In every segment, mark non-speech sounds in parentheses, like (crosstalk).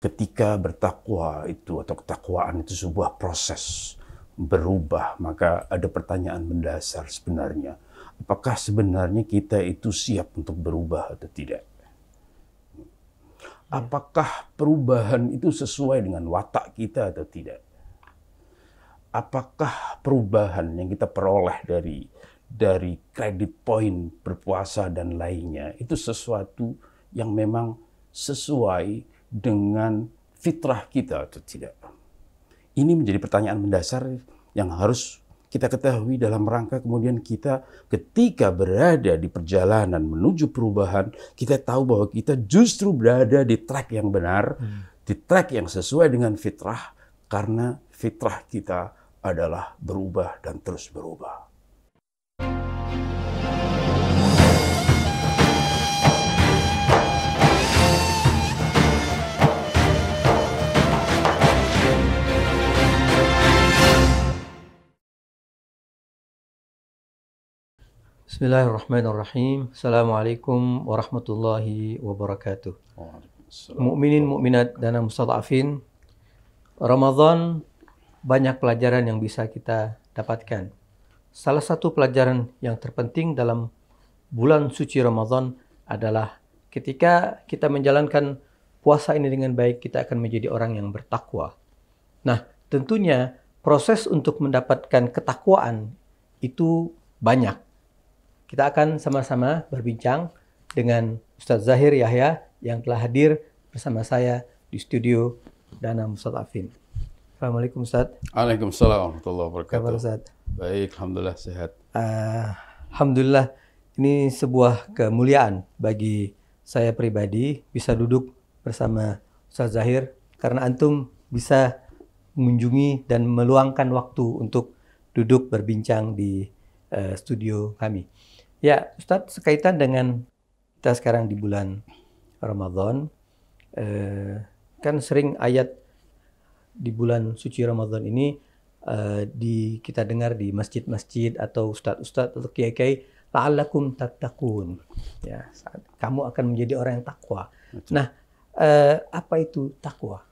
ketika bertakwa itu atau ketakwaan itu sebuah proses berubah, maka ada pertanyaan mendasar sebenarnya. Apakah sebenarnya kita itu siap untuk berubah atau tidak? Ya. Apakah perubahan itu sesuai dengan watak kita atau tidak? Apakah perubahan yang kita peroleh dari dari kredit poin berpuasa dan lainnya itu sesuatu yang memang sesuai dengan fitrah kita atau tidak? Ini menjadi pertanyaan mendasar yang harus kita ketahui dalam rangka kemudian kita ketika berada di perjalanan menuju perubahan, kita tahu bahwa kita justru berada di track yang benar, hmm. di track yang sesuai dengan fitrah karena fitrah kita adalah berubah dan terus berubah. Bismillahirrahmanirrahim. Assalamualaikum warahmatullahi wabarakatuh. Mukminin, mukminat dan mustadafin. Ramadan banyak pelajaran yang bisa kita dapatkan. Salah satu pelajaran yang terpenting dalam bulan suci Ramadan adalah ketika kita menjalankan puasa ini dengan baik, kita akan menjadi orang yang bertakwa. Nah, tentunya proses untuk mendapatkan ketakwaan itu banyak kita akan sama-sama berbincang dengan Ustadz Zahir Yahya yang telah hadir bersama saya di studio Dana Musad Afin. Assalamualaikum Ustaz. Waalaikumsalam warahmatullahi wabarakatuh. Ustaz? Baik, Alhamdulillah sehat. Uh, Alhamdulillah ini sebuah kemuliaan bagi saya pribadi bisa duduk bersama Ustaz Zahir karena Antum bisa mengunjungi dan meluangkan waktu untuk duduk berbincang di uh, studio kami. Ya, Ustadz, sekaitan dengan kita sekarang di bulan Ramadan, eh, kan sering ayat di bulan suci Ramadan ini eh, di kita dengar di masjid-masjid atau ustadz-ustadz atau kiai-kiai la'allakum tattaqun. Ya, kamu akan menjadi orang yang takwa. Nah, eh, apa itu takwa?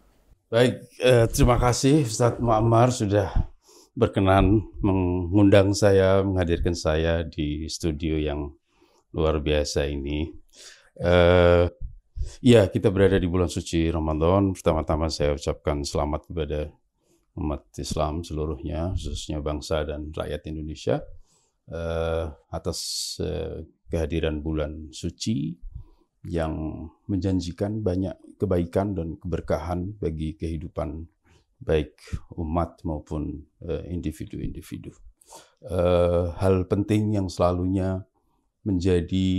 Baik, eh, terima kasih Ustadz Muammar sudah berkenan mengundang saya, menghadirkan saya di studio yang luar biasa ini. Uh, ya, kita berada di bulan suci Ramadan. Pertama-tama saya ucapkan selamat kepada umat Islam seluruhnya, khususnya bangsa dan rakyat Indonesia uh, atas uh, kehadiran bulan suci yang menjanjikan banyak kebaikan dan keberkahan bagi kehidupan baik umat maupun eh, individu-individu. Eh, hal penting yang selalunya menjadi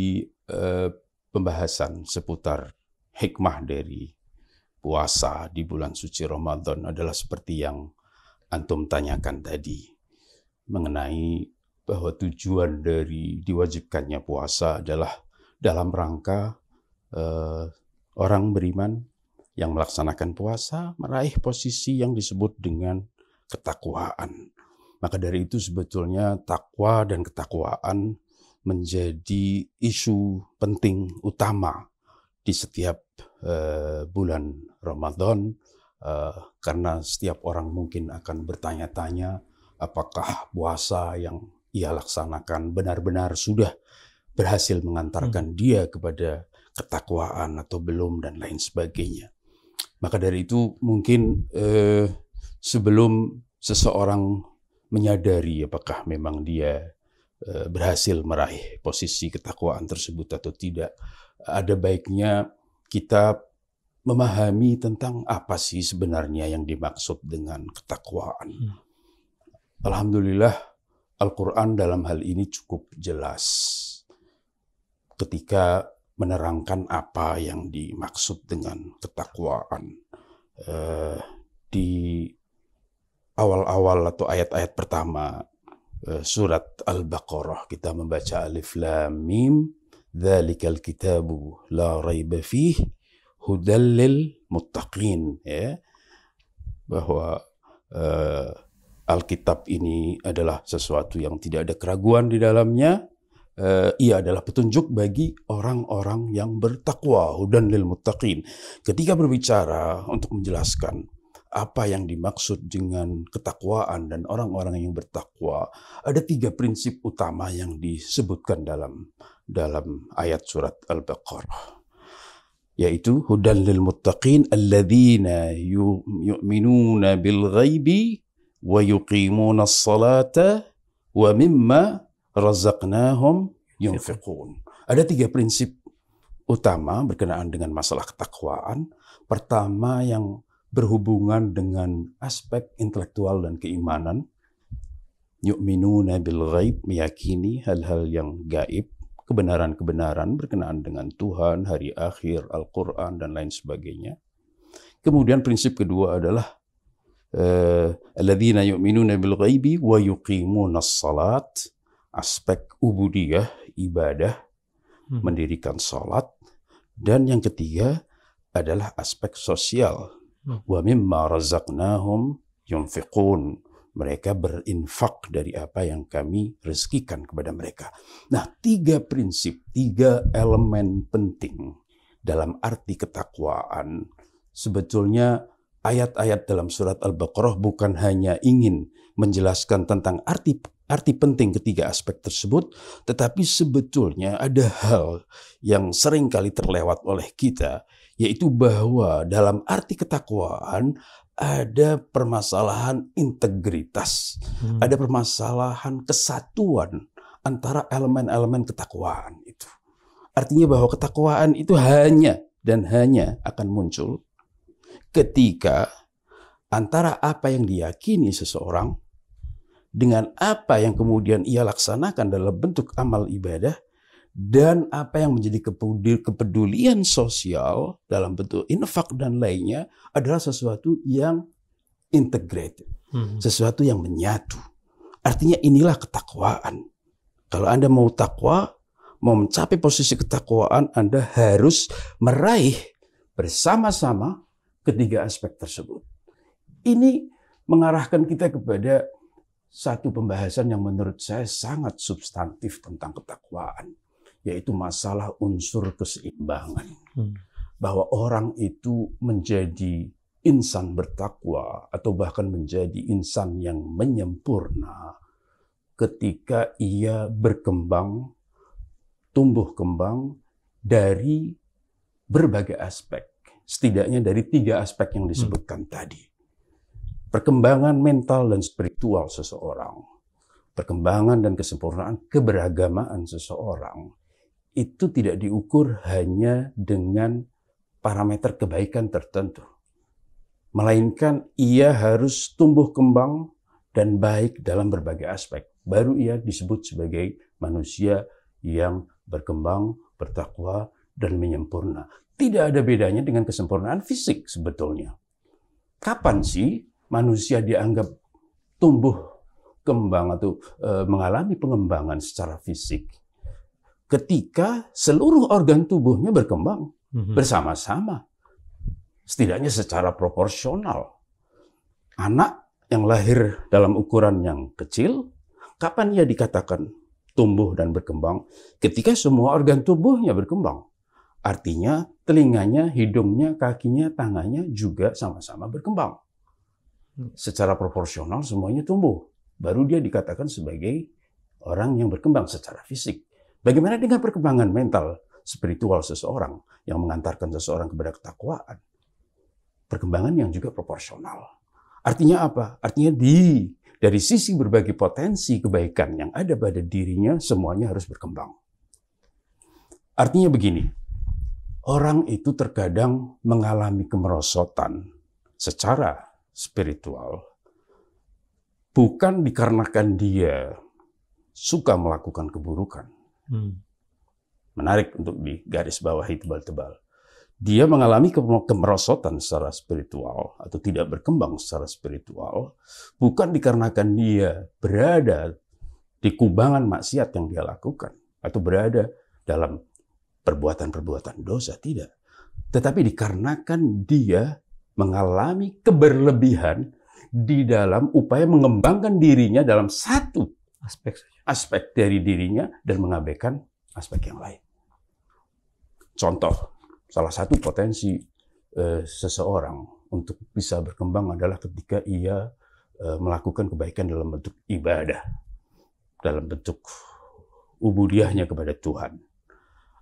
eh, pembahasan seputar hikmah dari puasa di bulan suci Ramadan adalah seperti yang antum tanyakan tadi mengenai bahwa tujuan dari diwajibkannya puasa adalah dalam rangka uh, orang beriman yang melaksanakan puasa meraih posisi yang disebut dengan ketakwaan. Maka dari itu sebetulnya takwa dan ketakwaan menjadi isu penting utama di setiap uh, bulan Ramadan uh, karena setiap orang mungkin akan bertanya-tanya apakah puasa yang ia laksanakan benar-benar sudah berhasil mengantarkan hmm. dia kepada ketakwaan atau belum dan lain sebagainya. Maka dari itu mungkin eh, sebelum seseorang menyadari apakah memang dia eh, berhasil meraih posisi ketakwaan tersebut atau tidak, ada baiknya kita memahami tentang apa sih sebenarnya yang dimaksud dengan ketakwaan. Hmm. Alhamdulillah Al-Qur'an dalam hal ini cukup jelas. Ketika menerangkan apa yang dimaksud dengan ketakwaan eh, di awal-awal atau ayat-ayat pertama eh, surat Al-Baqarah kita membaca alif lam mim dzalikal kitabu la raiba fih hudallil muttaqin ya bahwa eh, Alkitab ini adalah sesuatu yang tidak ada keraguan di dalamnya Eh, ia adalah petunjuk bagi orang-orang yang bertakwa dan lil muttaqin. Ketika berbicara untuk menjelaskan apa yang dimaksud dengan ketakwaan dan orang-orang yang bertakwa, ada tiga prinsip utama yang disebutkan dalam dalam ayat surat Al-Baqarah yaitu hudan lil muttaqin alladzina yu'minuna bil ghaibi wa yuqimuna as-salata wa mimma razaqnahum yunfiqun. Ada tiga prinsip utama berkenaan dengan masalah ketakwaan. Pertama yang berhubungan dengan aspek intelektual dan keimanan. Yu'minuna bil ghaib, meyakini hal-hal yang gaib, kebenaran-kebenaran berkenaan dengan Tuhan, hari akhir, Al-Quran, dan lain sebagainya. Kemudian prinsip kedua adalah eh, alladzina yu'minuna bil ghaibi wa yuqimuna salat aspek ubudiyah, ibadah, hmm. mendirikan sholat, dan yang ketiga adalah aspek sosial. Hmm. Wa mimma Mereka berinfak dari apa yang kami rezekikan kepada mereka. Nah, tiga prinsip, tiga elemen penting dalam arti ketakwaan. Sebetulnya ayat-ayat dalam surat Al-Baqarah bukan hanya ingin menjelaskan tentang arti arti penting ketiga aspek tersebut, tetapi sebetulnya ada hal yang sering kali terlewat oleh kita, yaitu bahwa dalam arti ketakwaan ada permasalahan integritas, hmm. ada permasalahan kesatuan antara elemen-elemen ketakwaan itu. Artinya bahwa ketakwaan itu hanya dan hanya akan muncul ketika antara apa yang diyakini seseorang dengan apa yang kemudian ia laksanakan dalam bentuk amal ibadah dan apa yang menjadi kepedulian sosial dalam bentuk infak dan lainnya adalah sesuatu yang integrated, hmm. sesuatu yang menyatu. Artinya inilah ketakwaan. Kalau Anda mau takwa, mau mencapai posisi ketakwaan, Anda harus meraih bersama-sama ketiga aspek tersebut. Ini mengarahkan kita kepada satu pembahasan yang menurut saya sangat substantif tentang ketakwaan, yaitu masalah unsur keseimbangan. Hmm. Bahwa orang itu menjadi insan bertakwa atau bahkan menjadi insan yang menyempurna ketika ia berkembang, tumbuh kembang dari berbagai aspek setidaknya dari tiga aspek yang disebutkan hmm. tadi perkembangan mental dan spiritual seseorang, perkembangan dan kesempurnaan keberagamaan seseorang itu tidak diukur hanya dengan parameter kebaikan tertentu. Melainkan ia harus tumbuh kembang dan baik dalam berbagai aspek. Baru ia disebut sebagai manusia yang berkembang, bertakwa, dan menyempurna. Tidak ada bedanya dengan kesempurnaan fisik sebetulnya. Kapan sih manusia dianggap tumbuh kembang atau e, mengalami pengembangan secara fisik ketika seluruh organ tubuhnya berkembang mm-hmm. bersama-sama setidaknya secara proporsional anak yang lahir dalam ukuran yang kecil kapan ia dikatakan tumbuh dan berkembang ketika semua organ tubuhnya berkembang artinya telinganya hidungnya kakinya tangannya juga sama-sama berkembang Hmm. secara proporsional semuanya tumbuh. Baru dia dikatakan sebagai orang yang berkembang secara fisik. Bagaimana dengan perkembangan mental spiritual seseorang yang mengantarkan seseorang kepada ketakwaan? Perkembangan yang juga proporsional. Artinya apa? Artinya di dari sisi berbagai potensi kebaikan yang ada pada dirinya semuanya harus berkembang. Artinya begini, orang itu terkadang mengalami kemerosotan secara spiritual bukan dikarenakan dia suka melakukan keburukan. Hmm. Menarik untuk bawah itu tebal-tebal. Dia mengalami kemerosotan secara spiritual atau tidak berkembang secara spiritual bukan dikarenakan dia berada di kubangan maksiat yang dia lakukan atau berada dalam perbuatan-perbuatan dosa tidak, tetapi dikarenakan dia mengalami keberlebihan di dalam upaya mengembangkan dirinya dalam satu aspek aspek dari dirinya dan mengabaikan aspek yang lain. Contoh, salah satu potensi e, seseorang untuk bisa berkembang adalah ketika ia e, melakukan kebaikan dalam bentuk ibadah, dalam bentuk ubudiahnya kepada Tuhan.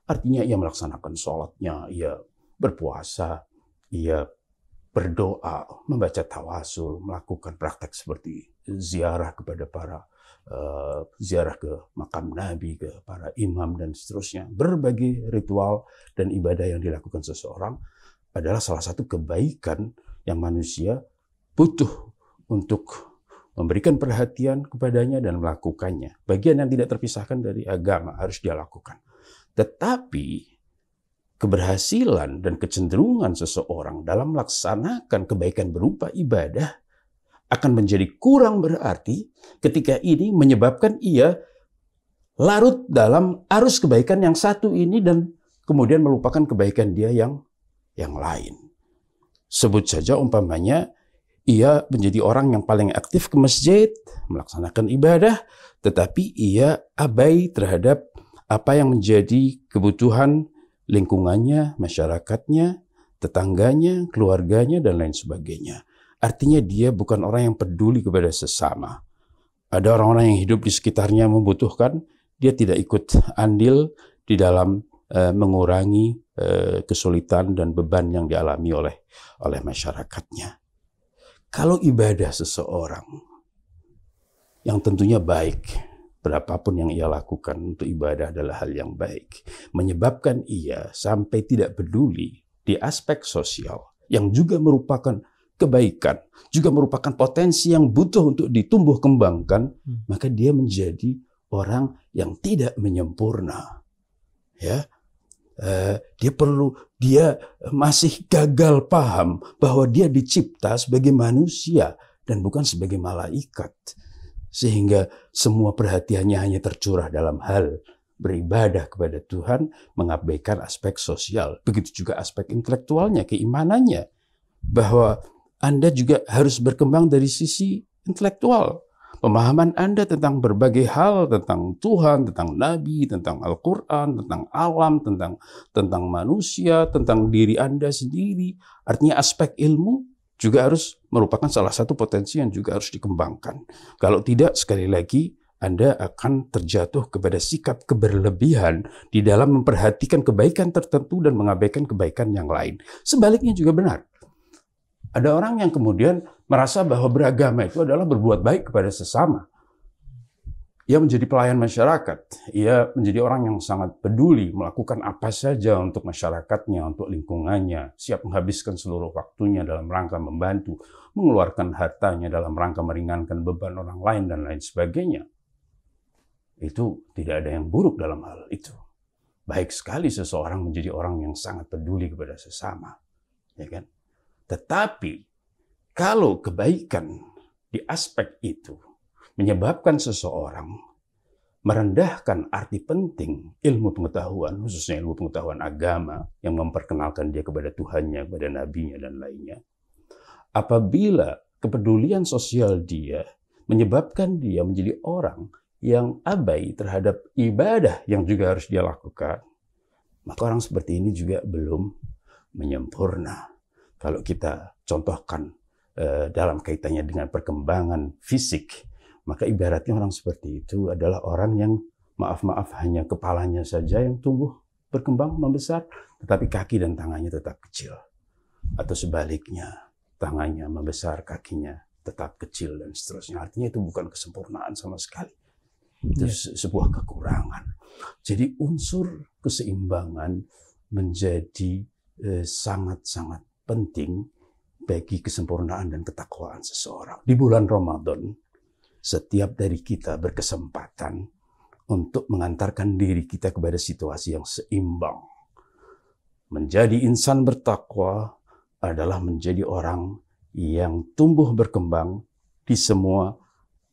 Artinya ia melaksanakan sholatnya, ia berpuasa, ia berdoa, membaca tawasul, melakukan praktek seperti ziarah kepada para eh, ziarah ke makam Nabi, ke para imam dan seterusnya. Berbagai ritual dan ibadah yang dilakukan seseorang adalah salah satu kebaikan yang manusia butuh untuk memberikan perhatian kepadanya dan melakukannya. Bagian yang tidak terpisahkan dari agama harus dia lakukan. Tetapi keberhasilan dan kecenderungan seseorang dalam melaksanakan kebaikan berupa ibadah akan menjadi kurang berarti ketika ini menyebabkan ia larut dalam arus kebaikan yang satu ini dan kemudian melupakan kebaikan dia yang yang lain. Sebut saja umpamanya ia menjadi orang yang paling aktif ke masjid, melaksanakan ibadah, tetapi ia abai terhadap apa yang menjadi kebutuhan lingkungannya, masyarakatnya, tetangganya, keluarganya, dan lain sebagainya. Artinya dia bukan orang yang peduli kepada sesama. Ada orang-orang yang hidup di sekitarnya membutuhkan, dia tidak ikut andil di dalam eh, mengurangi eh, kesulitan dan beban yang dialami oleh oleh masyarakatnya. Kalau ibadah seseorang yang tentunya baik, berapapun yang ia lakukan untuk ibadah adalah hal yang baik. Menyebabkan ia sampai tidak peduli di aspek sosial yang juga merupakan kebaikan, juga merupakan potensi yang butuh untuk ditumbuh kembangkan, hmm. maka dia menjadi orang yang tidak menyempurna. Ya. Uh, dia perlu dia masih gagal paham bahwa dia dicipta sebagai manusia dan bukan sebagai malaikat sehingga semua perhatiannya hanya tercurah dalam hal beribadah kepada Tuhan, mengabaikan aspek sosial. Begitu juga aspek intelektualnya, keimanannya. Bahwa Anda juga harus berkembang dari sisi intelektual. Pemahaman Anda tentang berbagai hal, tentang Tuhan, tentang Nabi, tentang Al-Quran, tentang alam, tentang tentang manusia, tentang diri Anda sendiri. Artinya aspek ilmu juga harus merupakan salah satu potensi yang juga harus dikembangkan. Kalau tidak, sekali lagi, anda akan terjatuh kepada sikap keberlebihan di dalam memperhatikan kebaikan tertentu dan mengabaikan kebaikan yang lain. Sebaliknya juga benar. Ada orang yang kemudian merasa bahwa beragama itu adalah berbuat baik kepada sesama. Ia menjadi pelayan masyarakat. Ia menjadi orang yang sangat peduli, melakukan apa saja untuk masyarakatnya, untuk lingkungannya, siap menghabiskan seluruh waktunya dalam rangka membantu, mengeluarkan hartanya dalam rangka meringankan beban orang lain, dan lain sebagainya. Itu tidak ada yang buruk dalam hal itu. Baik sekali seseorang menjadi orang yang sangat peduli kepada sesama, ya kan? Tetapi kalau kebaikan di aspek itu menyebabkan seseorang merendahkan arti penting ilmu pengetahuan, khususnya ilmu pengetahuan agama yang memperkenalkan dia kepada Tuhannya, kepada nabinya, dan lainnya. Apabila kepedulian sosial dia menyebabkan dia menjadi orang yang abai terhadap ibadah yang juga harus dia lakukan, maka orang seperti ini juga belum menyempurna. Kalau kita contohkan eh, dalam kaitannya dengan perkembangan fisik, maka ibaratnya orang seperti itu adalah orang yang maaf-maaf hanya kepalanya saja yang tumbuh berkembang membesar, tetapi kaki dan tangannya tetap kecil. Atau sebaliknya, tangannya membesar, kakinya tetap kecil dan seterusnya. Artinya itu bukan kesempurnaan sama sekali. Itu ya. sebuah kekurangan. Jadi unsur keseimbangan menjadi sangat eh, sangat-sangat penting bagi kesempurnaan dan ketakwaan seseorang. Di bulan Ramadan, setiap dari kita berkesempatan untuk mengantarkan diri kita kepada situasi yang seimbang. Menjadi insan bertakwa adalah menjadi orang yang tumbuh berkembang di semua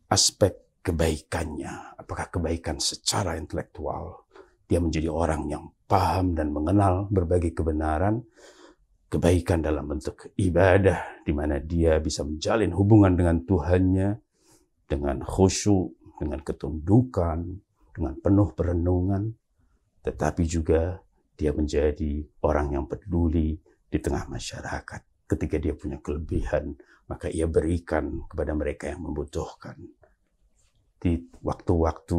aspek kebaikannya. Apakah kebaikan secara intelektual? Dia menjadi orang yang paham dan mengenal berbagai kebenaran, kebaikan dalam bentuk ibadah, di mana dia bisa menjalin hubungan dengan Tuhannya, dengan khusyuk, dengan ketundukan, dengan penuh perenungan, tetapi juga dia menjadi orang yang peduli di tengah masyarakat. Ketika dia punya kelebihan, maka ia berikan kepada mereka yang membutuhkan. Di waktu-waktu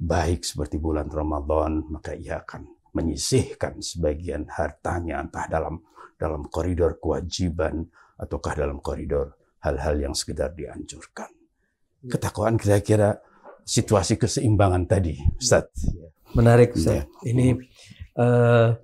baik seperti bulan Ramadan, maka ia akan menyisihkan sebagian hartanya entah dalam dalam koridor kewajiban ataukah dalam koridor hal-hal yang sekedar dianjurkan ketakwaan kira-kira situasi keseimbangan tadi, Ustaz. Menarik, Ustaz. Ya. Ini uh,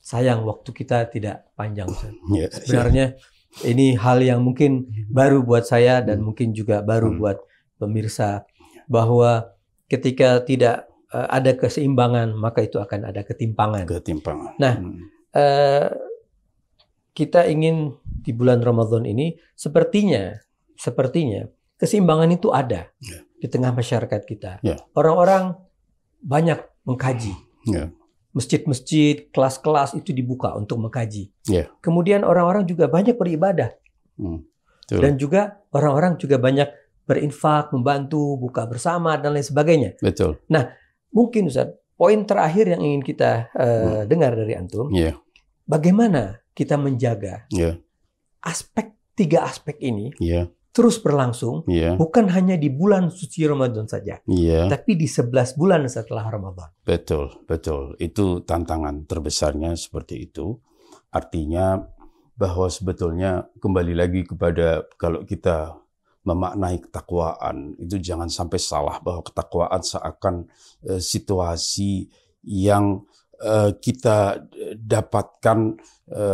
sayang waktu kita tidak panjang, Ustaz. Ya, Sebenarnya ya. ini hal yang mungkin baru buat saya dan hmm. mungkin juga baru hmm. buat pemirsa bahwa ketika tidak uh, ada keseimbangan maka itu akan ada ketimpangan. Ketimpangan. Nah, hmm. uh, kita ingin di bulan Ramadan ini sepertinya sepertinya keseimbangan itu ada yeah. di tengah masyarakat kita. orang ya. Orang-orang banyak mengkaji. Yeah. Masjid-masjid, kelas-kelas itu dibuka untuk mengkaji. Yeah. Kemudian orang-orang juga banyak beribadah. Mm. Dan juga orang-orang juga banyak berinfak, membantu, buka bersama dan lain sebagainya. Betul. Nah, mungkin Ustaz, poin terakhir yang ingin kita uh, hmm. dengar dari antum, yeah. bagaimana kita menjaga yeah. aspek tiga aspek ini yeah terus berlangsung, yeah. bukan hanya di bulan suci Ramadan saja, yeah. tapi di sebelas bulan setelah Ramadan. Betul, betul. Itu tantangan terbesarnya seperti itu. Artinya bahwa sebetulnya kembali lagi kepada kalau kita memaknai ketakwaan itu jangan sampai salah bahwa ketakwaan seakan e, situasi yang e, kita eh, dapatkan e,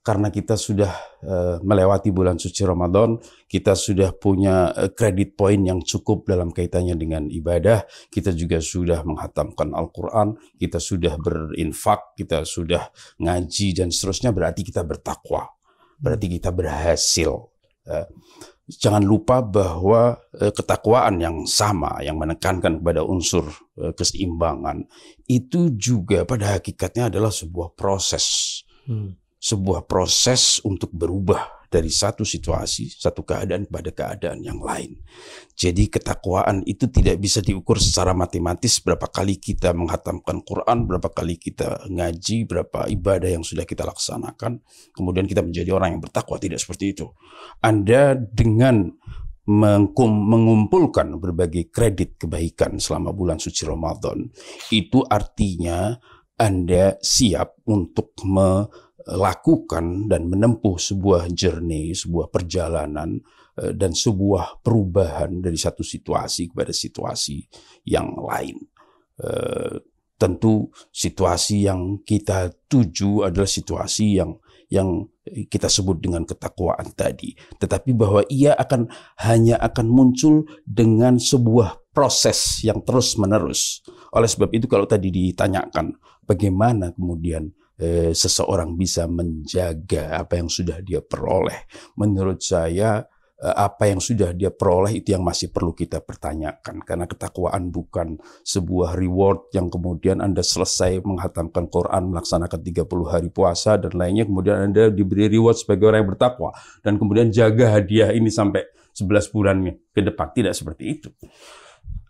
karena kita sudah eh, melewati bulan suci Ramadan, kita sudah punya eh, kredit poin yang cukup dalam kaitannya dengan ibadah, kita juga sudah menghatamkan Al-Quran, kita sudah berinfak, kita sudah ngaji, dan seterusnya, berarti kita bertakwa, berarti kita berhasil. Eh. Jangan lupa bahwa ketakwaan yang sama, yang menekankan kepada unsur keseimbangan, itu juga pada hakikatnya adalah sebuah proses. Hmm sebuah proses untuk berubah dari satu situasi, satu keadaan pada keadaan yang lain. Jadi ketakwaan itu tidak bisa diukur secara matematis berapa kali kita menghatamkan Quran, berapa kali kita ngaji, berapa ibadah yang sudah kita laksanakan, kemudian kita menjadi orang yang bertakwa, tidak seperti itu. Anda dengan mengumpulkan berbagai kredit kebaikan selama bulan suci Ramadan, itu artinya Anda siap untuk me lakukan dan menempuh sebuah jernih sebuah perjalanan eh, dan sebuah perubahan dari satu situasi kepada situasi yang lain. Eh, tentu situasi yang kita tuju adalah situasi yang yang kita sebut dengan ketakwaan tadi, tetapi bahwa ia akan hanya akan muncul dengan sebuah proses yang terus-menerus. Oleh sebab itu kalau tadi ditanyakan bagaimana kemudian Eh, seseorang bisa menjaga apa yang sudah dia peroleh. Menurut saya eh, apa yang sudah dia peroleh itu yang masih perlu kita pertanyakan karena ketakwaan bukan sebuah reward yang kemudian Anda selesai menghatamkan Quran, melaksanakan 30 hari puasa dan lainnya kemudian Anda diberi reward sebagai orang yang bertakwa dan kemudian jaga hadiah ini sampai 11 bulan ke depan tidak seperti itu.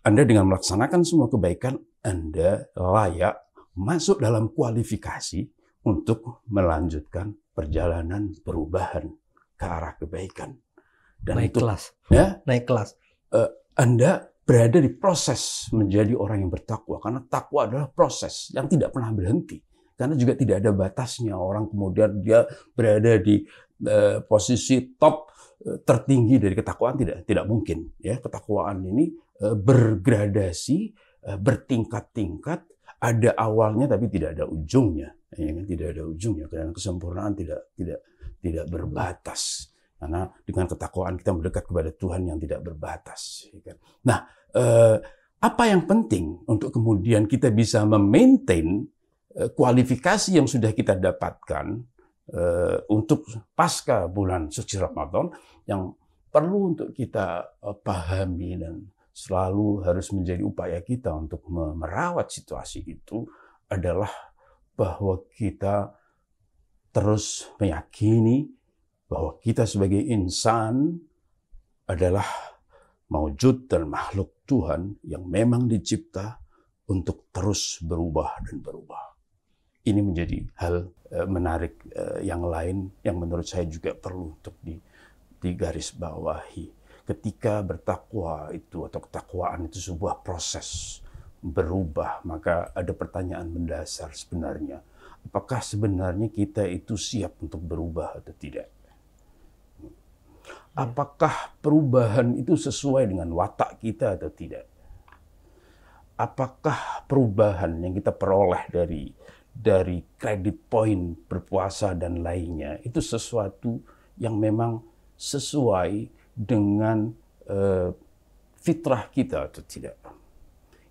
Anda dengan melaksanakan semua kebaikan Anda layak masuk dalam kualifikasi untuk melanjutkan perjalanan perubahan ke arah kebaikan. Dan naik itu, kelas. Ya, naik kelas. Uh, anda berada di proses menjadi orang yang bertakwa karena takwa adalah proses yang tidak pernah berhenti karena juga tidak ada batasnya orang kemudian dia berada di uh, posisi top uh, tertinggi dari ketakwaan tidak tidak mungkin ya ketakwaan ini uh, bergradasi bertingkat-tingkat ada awalnya tapi tidak ada ujungnya ya kan tidak ada ujungnya karena kesempurnaan tidak tidak tidak berbatas karena dengan ketakwaan kita mendekat kepada Tuhan yang tidak berbatas ya kan nah eh, apa yang penting untuk kemudian kita bisa memaintain eh, kualifikasi yang sudah kita dapatkan eh, untuk pasca bulan suci Ramadan yang perlu untuk kita eh, pahami dan selalu harus menjadi upaya kita untuk merawat situasi itu adalah bahwa kita terus meyakini bahwa kita sebagai insan adalah maujud dan makhluk Tuhan yang memang dicipta untuk terus berubah dan berubah. Ini menjadi hal e, menarik e, yang lain yang menurut saya juga perlu untuk digarisbawahi ketika bertakwa itu atau ketakwaan itu sebuah proses berubah, maka ada pertanyaan mendasar sebenarnya. Apakah sebenarnya kita itu siap untuk berubah atau tidak? Ya. Apakah perubahan itu sesuai dengan watak kita atau tidak? Apakah perubahan yang kita peroleh dari dari kredit poin berpuasa dan lainnya itu sesuatu yang memang sesuai dengan uh, fitrah kita atau tidak?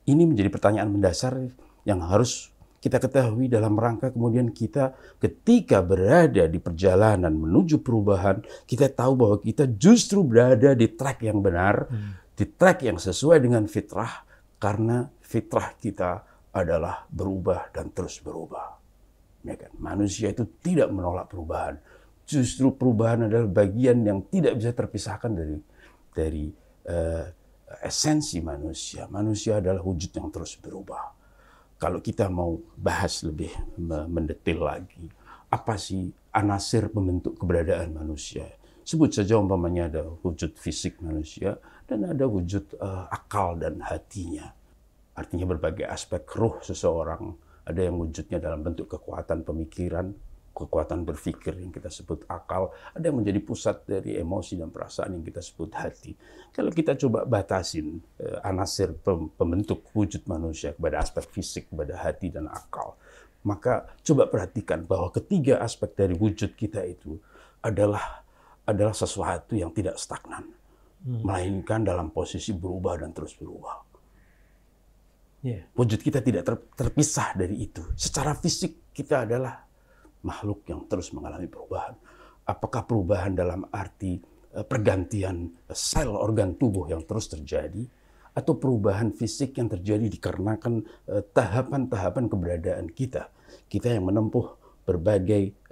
Ini menjadi pertanyaan mendasar yang harus kita ketahui dalam rangka kemudian kita ketika berada di perjalanan menuju perubahan, kita tahu bahwa kita justru berada di track yang benar, hmm. di track yang sesuai dengan fitrah karena fitrah kita adalah berubah dan terus berubah. Ya kan? Manusia itu tidak menolak perubahan. Justru perubahan adalah bagian yang tidak bisa terpisahkan dari dari uh, esensi manusia. Manusia adalah wujud yang terus berubah. Kalau kita mau bahas lebih mendetil lagi, apa sih anasir pembentuk keberadaan manusia? Sebut saja umpamanya ada wujud fisik manusia dan ada wujud uh, akal dan hatinya. Artinya berbagai aspek ruh seseorang, ada yang wujudnya dalam bentuk kekuatan pemikiran, kekuatan berpikir yang kita sebut akal, ada yang menjadi pusat dari emosi dan perasaan yang kita sebut hati. Kalau kita coba batasin eh, anasir pem pembentuk wujud manusia kepada aspek fisik, kepada hati dan akal, maka coba perhatikan bahwa ketiga aspek dari wujud kita itu adalah adalah sesuatu yang tidak stagnan, hmm. melainkan dalam posisi berubah dan terus berubah. Yeah. Wujud kita tidak ter, terpisah dari itu. Secara fisik kita adalah makhluk yang terus mengalami perubahan. Apakah perubahan dalam arti eh, pergantian eh, sel organ tubuh yang terus terjadi atau perubahan fisik yang terjadi dikarenakan eh, tahapan-tahapan keberadaan kita. Kita yang menempuh berbagai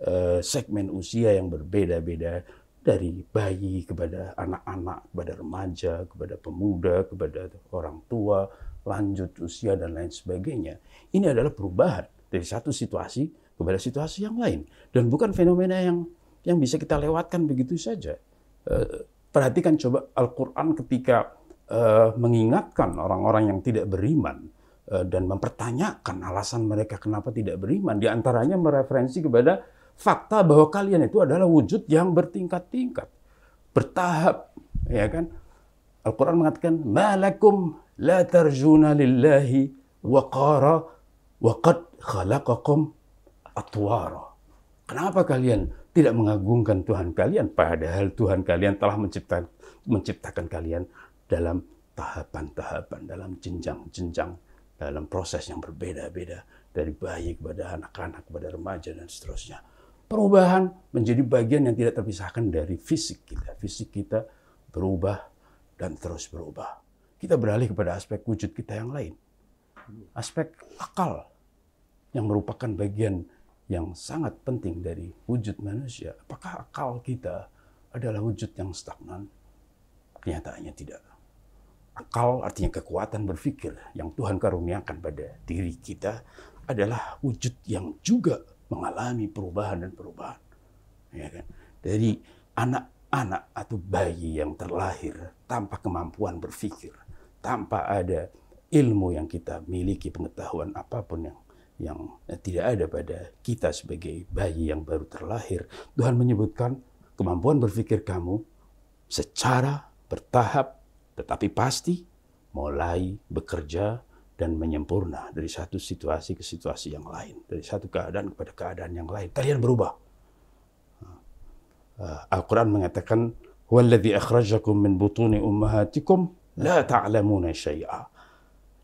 segmen usia yang berbeda-beda dari bayi kepada anak-anak, kepada remaja, kepada pemuda, kepada orang tua, lanjut usia dan lain sebagainya. Ini adalah perubahan dari satu situasi kepada situasi yang lain dan bukan fenomena yang yang bisa kita lewatkan begitu saja. Eh, perhatikan coba Al-Qur'an ketika eh, mengingatkan orang-orang yang tidak beriman eh, dan mempertanyakan alasan mereka kenapa tidak beriman di antaranya mereferensi kepada fakta bahwa kalian itu adalah wujud yang bertingkat-tingkat, bertahap, ya kan? Al-Qur'an mengatakan malakum la tarjuna lillahi waqara wa qad khalaqakum atwara. Kenapa kalian tidak mengagungkan Tuhan kalian padahal Tuhan kalian telah menciptakan menciptakan kalian dalam tahapan-tahapan, dalam jenjang-jenjang, dalam proses yang berbeda-beda dari bayi kepada anak-anak, kepada remaja dan seterusnya. Perubahan menjadi bagian yang tidak terpisahkan dari fisik kita. Fisik kita berubah dan terus berubah. Kita beralih kepada aspek wujud kita yang lain. Aspek akal yang merupakan bagian yang sangat penting dari wujud manusia. Apakah akal kita adalah wujud yang stagnan? Kenyataannya tidak. Akal artinya kekuatan berpikir yang Tuhan karuniakan pada diri kita adalah wujud yang juga mengalami perubahan dan perubahan. Ya kan? Dari anak-anak atau bayi yang terlahir tanpa kemampuan berpikir, tanpa ada ilmu yang kita miliki, pengetahuan apapun yang yang tidak ada pada kita sebagai bayi yang baru terlahir. Tuhan menyebutkan kemampuan berpikir kamu secara bertahap tetapi pasti mulai bekerja dan menyempurna dari satu situasi ke situasi yang lain, dari satu keadaan kepada keadaan yang lain. Kalian berubah. Ah, ah, Al-Quran mengatakan, وَالَّذِي أَخْرَجَكُمْ مِنْ بُطُونِ أُمَّهَاتِكُمْ la تَعْلَمُونَ syai'a."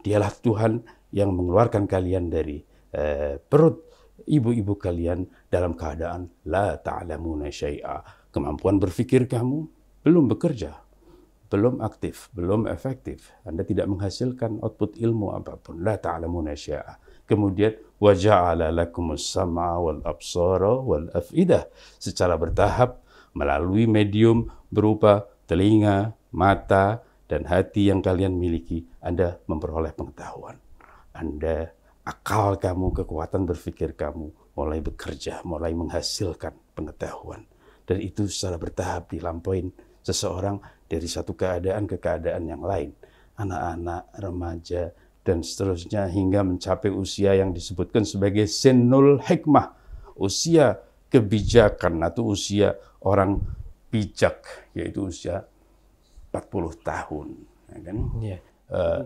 Dialah Tuhan yang mengeluarkan kalian dari Eh, perut ibu-ibu kalian dalam keadaan la ta'lamuna syai'a. Kemampuan berpikir kamu belum bekerja, belum aktif, belum efektif. Anda tidak menghasilkan output ilmu apapun. La ta'lamuna syai'a. Kemudian wa ja'ala lakumus sam'a wal absara wal af'idah secara bertahap melalui medium berupa telinga, mata, dan hati yang kalian miliki, Anda memperoleh pengetahuan. Anda akal kamu, kekuatan berpikir kamu mulai bekerja, mulai menghasilkan pengetahuan. Dan itu secara bertahap dilampauin seseorang dari satu keadaan ke keadaan yang lain. Anak-anak, remaja, dan seterusnya hingga mencapai usia yang disebutkan sebagai senul hikmah. Usia kebijakan atau usia orang bijak, yaitu usia 40 tahun. Ya kan? Yeah. Iya. Uh,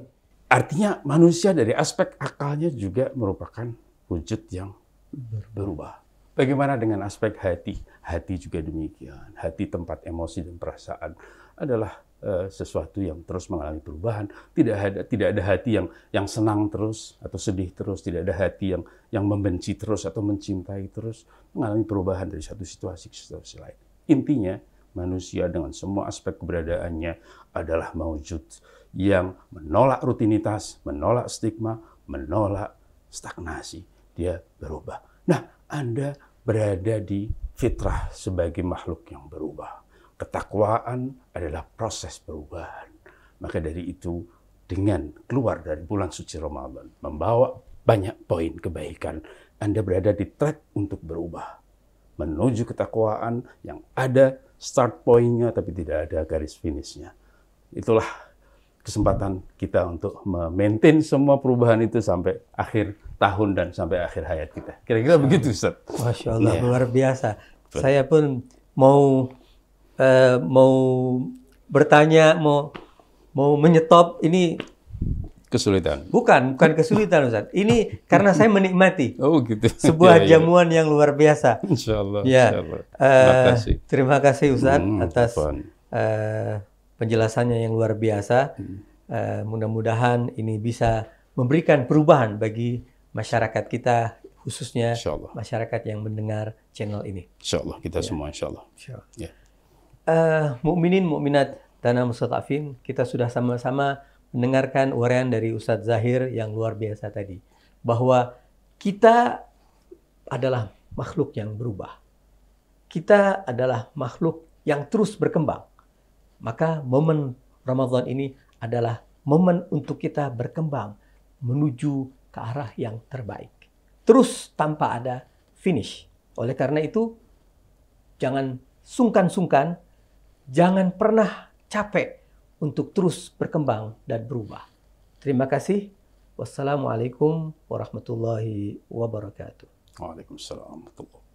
Artinya manusia dari aspek akalnya juga merupakan wujud yang berubah. Bagaimana dengan aspek hati? Hati juga demikian. Hati tempat emosi dan perasaan adalah eh, sesuatu yang terus mengalami perubahan. Tidak ada tidak ada hati yang yang senang terus atau sedih terus, tidak ada hati yang yang membenci terus atau mencintai terus, mengalami perubahan dari satu situasi ke situasi lain. Intinya manusia dengan semua aspek keberadaannya adalah mewujud yang menolak rutinitas, menolak stigma, menolak stagnasi. Dia berubah. Nah, Anda berada di fitrah sebagai makhluk yang berubah. Ketakwaan adalah proses perubahan. Maka dari itu, dengan keluar dari bulan suci Ramadan, membawa banyak poin kebaikan, Anda berada di track untuk berubah. Menuju ketakwaan yang ada start pointnya tapi tidak ada garis finishnya. Itulah kesempatan kita untuk memaintain semua perubahan itu sampai akhir tahun dan sampai akhir hayat kita. Kira-kira begitu Ustaz. Masya Allah, ya. luar biasa. Betul. Saya pun mau uh, mau bertanya, mau mau menyetop ini kesulitan. Bukan, bukan kesulitan Ustaz. Ini karena saya menikmati. Oh gitu. (laughs) Sebuah (laughs) ya, jamuan yang luar biasa. Insya Allah. Ya. Insya Allah. Terima eh, kasih. terima kasih Ustaz hmm, atas penjelasannya yang luar biasa. Hmm. Uh, mudah-mudahan ini bisa memberikan perubahan bagi masyarakat kita khususnya masyarakat yang mendengar channel ini. Insya Allah kita ya. semua Insya Allah. Insya Allah. Ya. Uh, mukminin mukminat tanah mustafin kita sudah sama-sama mendengarkan uraian dari Ustadz Zahir yang luar biasa tadi bahwa kita adalah makhluk yang berubah. Kita adalah makhluk yang terus berkembang. Maka momen Ramadan ini adalah momen untuk kita berkembang menuju ke arah yang terbaik. Terus tanpa ada finish. Oleh karena itu, jangan sungkan-sungkan, jangan pernah capek untuk terus berkembang dan berubah. Terima kasih. Wassalamualaikum warahmatullahi wabarakatuh. Waalaikumsalam warahmatullahi wabarakatuh.